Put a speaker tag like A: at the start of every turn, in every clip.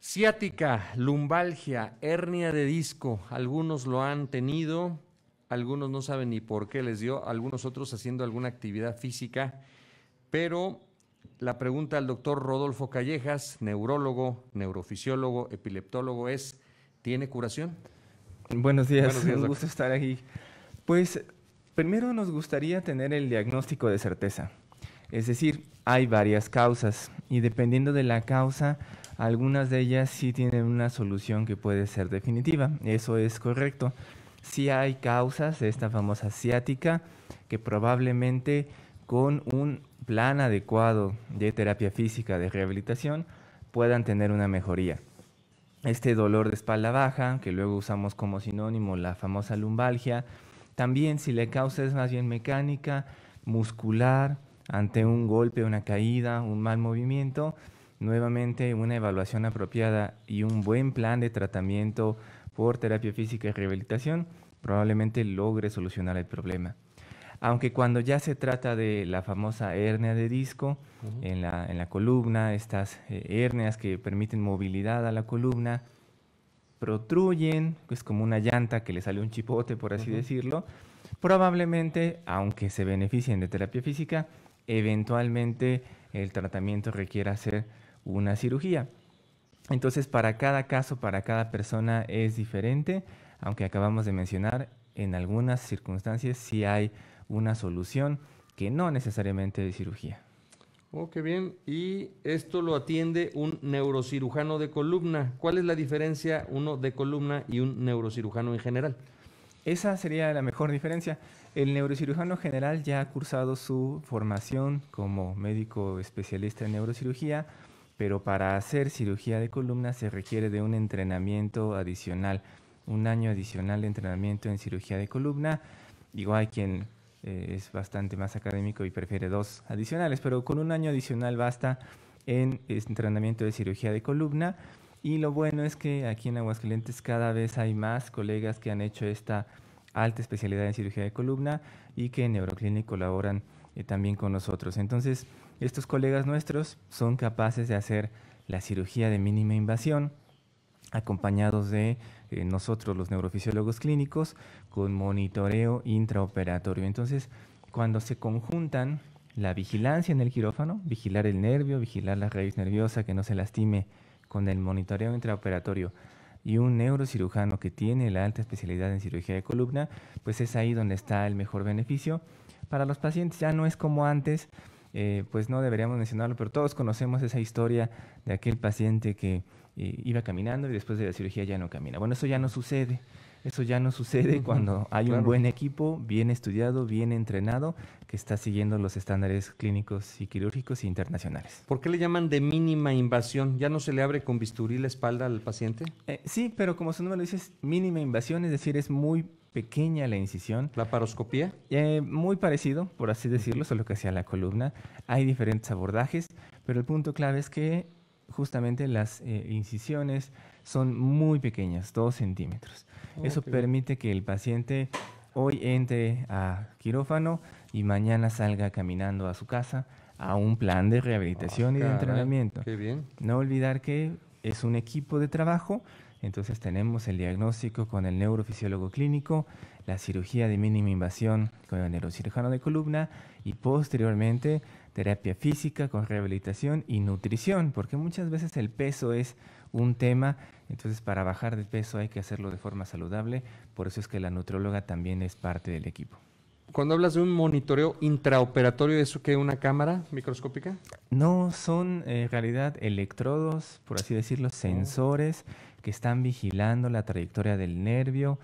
A: Ciática, lumbalgia, hernia de disco, algunos lo han tenido, algunos no saben ni por qué les dio, algunos otros haciendo alguna actividad física, pero la pregunta al doctor Rodolfo Callejas, neurólogo, neurofisiólogo, epileptólogo, es, ¿tiene curación?
B: Buenos días, Buenos gusta estar aquí. Pues primero nos gustaría tener el diagnóstico de certeza, es decir, hay varias causas y dependiendo de la causa, algunas de ellas sí tienen una solución que puede ser definitiva. Eso es correcto. Sí hay causas de esta famosa ciática que probablemente con un plan adecuado de terapia física de rehabilitación puedan tener una mejoría. Este dolor de espalda baja, que luego usamos como sinónimo la famosa lumbalgia, también si la causa es más bien mecánica, muscular, ante un golpe, una caída, un mal movimiento, nuevamente una evaluación apropiada y un buen plan de tratamiento por terapia física y rehabilitación probablemente logre solucionar el problema. Aunque cuando ya se trata de la famosa hernia de disco en, la, columna, estas eh, hernias que permiten movilidad a la columna, protruyen, es pues, como una llanta que le sale un chipote, por así decirlo, probablemente, aunque se beneficien de terapia física, eventualmente el tratamiento requiera hacer una cirugía. Entonces, para cada caso, para cada persona es diferente, aunque acabamos de mencionar, en algunas circunstancias sí hay una solución que no necesariamente de cirugía.
A: Oh, bien. Y esto lo atiende un neurocirujano de columna. ¿Cuál es la diferencia uno de columna y un neurocirujano en general?
B: Esa sería la mejor diferencia. El neurocirujano general ya ha cursado su formación como médico especialista en neurocirugía, pero para hacer cirugía de columna se requiere de un entrenamiento adicional, un año adicional de entrenamiento en cirugía de columna. Digo, hay quien eh, es bastante más académico y prefiere dos adicionales, pero con un año adicional basta en entrenamiento de cirugía de columna. Y lo bueno es que aquí en Aguascalientes cada vez hay más colegas que han hecho esta alta especialidad en cirugía de columna y que en Neuroclinic colaboran eh, también con nosotros. Entonces, estos colegas nuestros son capaces de hacer la cirugía de mínima invasión acompañados de eh, nosotros los neurofisiólogos clínicos con monitoreo intraoperatorio. Entonces, cuando se conjuntan la vigilancia en el quirófano, vigilar el nervio, vigilar la raíz nerviosa que no se lastime con el monitoreo intraoperatorio, y un neurocirujano que tiene la alta especialidad en cirugía de columna, pues es ahí donde está el mejor beneficio. Para los pacientes ya no es como antes, eh, pues no deberíamos mencionarlo, pero todos conocemos esa historia de aquel paciente que eh, iba caminando y después de la cirugía ya no camina. Bueno, eso ya no sucede. Eso ya no sucede cuando hay un buen equipo, bien estudiado, bien entrenado, que está siguiendo los estándares clínicos y quirúrgicos internacionales.
A: ¿Por qué le llaman de mínima invasión? ¿Ya no se le abre con
B: bisturí la espalda al paciente? Eh, sí, pero como su nombre lo dice, mínima invasión, es decir, es muy pequeña la incisión. ¿La paroscopía? Eh, muy parecido, por así decirlo, solo lo que hacía la columna. Hay diferentes abordajes, pero el punto clave es que justamente las eh, incisiones son muy pequeñas, dos centímetros. Eso permite que el paciente hoy entre a quirófano y mañana salga caminando a su casa a un plan de rehabilitación y de ah, entrenamiento. bien. No olvidar que es un equipo de trabajo entonces tenemos el diagnóstico con el neurofisiólogo clínico, la cirugía de mínima invasión con el neurocirujano de columna y posteriormente terapia física con rehabilitación y nutrición, porque muchas veces el peso es un tema, entonces para bajar de peso hay que hacerlo de forma saludable, por eso es que la nutróloga también es parte del equipo. Cuando hablas de un monitoreo intraoperatorio, ¿eso qué? ¿Una
A: cámara microscópica?
B: No, son eh, en realidad electrodos, por así decirlo, oh. sensores que están vigilando la trayectoria del nervio,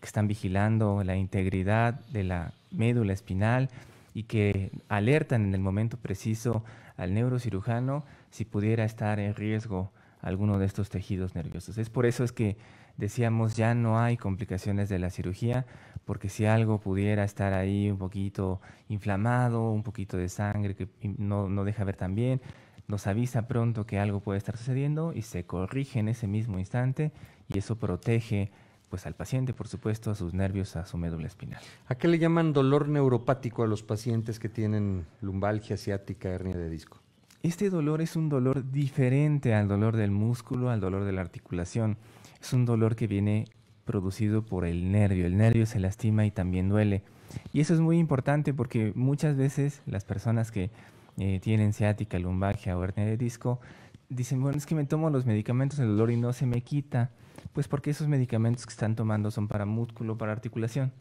B: que están vigilando la integridad de la médula espinal y que alertan en el momento preciso al neurocirujano si pudiera estar en riesgo alguno de estos tejidos nerviosos. Es por eso es que decíamos ya no hay complicaciones de la cirugía, porque si algo pudiera estar ahí un poquito inflamado, un poquito de sangre que no, deja ver tan bien, nos avisa pronto que algo puede estar sucediendo y se corrige en ese mismo instante y eso protege pues al paciente, por supuesto, a sus
A: nervios, a su médula espinal. ¿A qué le llaman dolor neuropático a los pacientes que tienen lumbalgia asiática hernia de disco? Este dolor es un dolor diferente al dolor del músculo,
B: al dolor de la articulación. Es un dolor que viene producido por el nervio. El nervio se lastima y también duele. Y eso es muy importante porque muchas veces las personas que eh, tienen ciática, lumbagia o hernia de disco dicen, bueno, es que me tomo los medicamentos del dolor y no se me quita. Pues porque esos medicamentos que están tomando son para músculo, para articulación.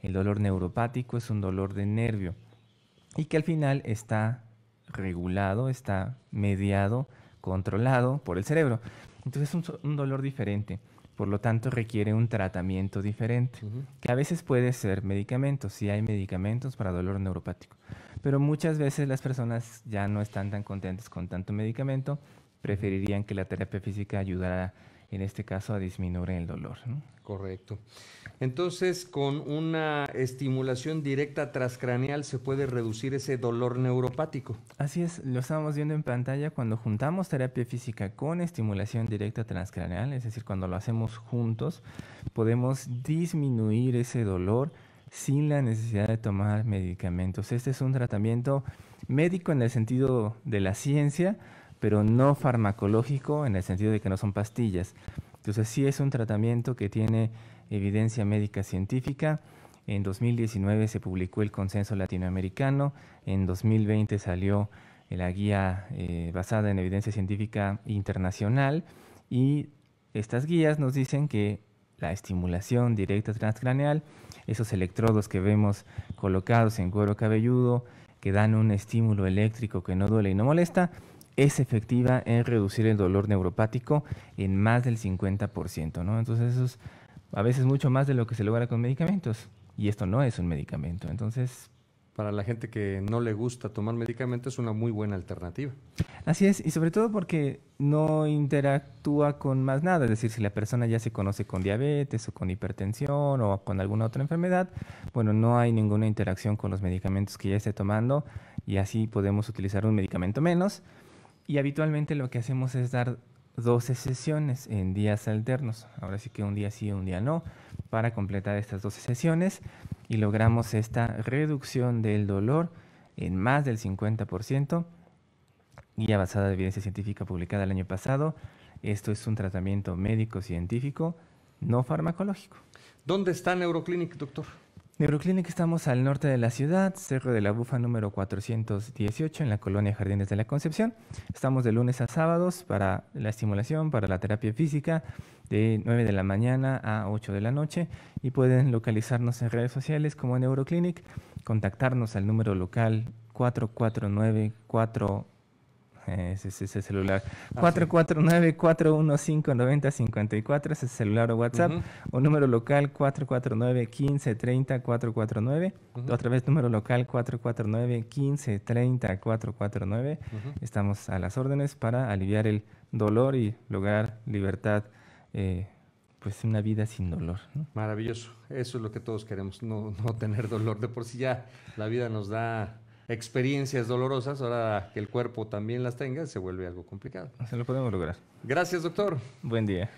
B: El dolor neuropático es un dolor de nervio y que al final está regulado, está mediado, controlado por el cerebro. Entonces es un, dolor diferente, por lo tanto requiere un tratamiento diferente, que a veces puede ser medicamentos, si hay medicamentos para dolor neuropático, pero muchas veces las personas ya no están tan contentas con tanto medicamento, preferirían que la terapia física ayudara a en este caso a disminuir el dolor.
A: Correcto. Entonces, con una estimulación directa transcraneal se puede reducir ese dolor neuropático.
B: Así es, lo estamos viendo en pantalla cuando juntamos terapia física con estimulación directa transcraneal, es decir, cuando lo hacemos juntos, podemos disminuir ese dolor sin la necesidad de tomar medicamentos. Este es un tratamiento médico en el sentido de la ciencia, pero no farmacológico en el sentido de que no son pastillas. Entonces sí es un tratamiento que tiene evidencia médica científica. En 2019 se publicó el Consenso Latinoamericano, en 2020 salió eh, la guía eh, basada en evidencia científica internacional y estas guías nos dicen que la estimulación directa transcraneal, esos electrodos que vemos colocados en cuero cabelludo, que dan un estímulo eléctrico que no duele y no molesta, es efectiva en reducir el dolor neuropático en más del 50%, ¿no? Entonces eso es a veces mucho más de lo que se logra con
A: medicamentos y esto no es un medicamento. Entonces, para la gente que no le gusta tomar medicamentos es una muy buena alternativa.
B: Así es, y sobre todo porque no interactúa con más nada, es decir, si la persona ya se conoce con diabetes o con hipertensión o con alguna otra enfermedad, bueno, no hay ninguna interacción con los medicamentos que ya esté tomando y así podemos utilizar un medicamento menos y habitualmente lo que hacemos es dar 12 sesiones en días alternos. Ahora sí que un día sí, un día no, para completar estas 12 sesiones y logramos esta reducción del dolor en más del 50%, guía basada en evidencia científica publicada el año pasado. Esto es un tratamiento médico-científico, no farmacológico.
A: ¿Dónde está Neuroclinic, doctor?
B: Neuroclinic estamos al norte de la ciudad, Cerro de la Bufa número 418 en la colonia Jardines de la Concepción. Estamos de lunes a sábados para la estimulación, para la terapia física, de 9 de la mañana a 8 de la noche y pueden localizarnos en redes sociales como Neuroclinic, contactarnos al número local 449 ese es ese celular. 449-415-9054 ah, es el celular o WhatsApp. O número local 449-1530-449. Otra vez número local 449-1530-449. Estamos a las órdenes para aliviar el dolor y lograr libertad. Eh, pues una vida sin dolor.
A: Maravilloso. Eso es lo que todos queremos, no, no tener dolor. De por sí ya la vida nos da experiencias dolorosas, ahora que el cuerpo también las tenga, se vuelve algo complicado.
B: Se lo podemos lograr.
A: Gracias, doctor. Buen día.